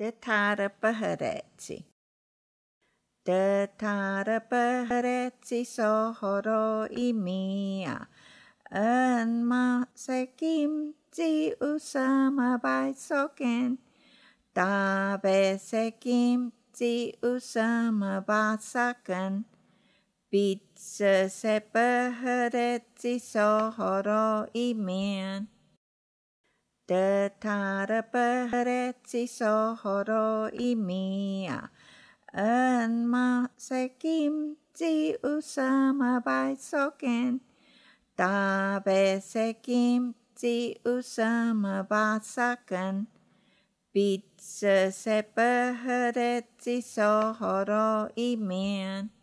Detarepaharetsi. Detarepaharetsi sohoro imia. En sekim ti usama by soken. Tabe sekim ti usama basaken. Bitse sepaharetsi sohoro imian. Tetarapahretsi sohoro imia. Enma sekim ti usama by soken. be sekim ti usama basakan. se sepahretsi sohoro imian.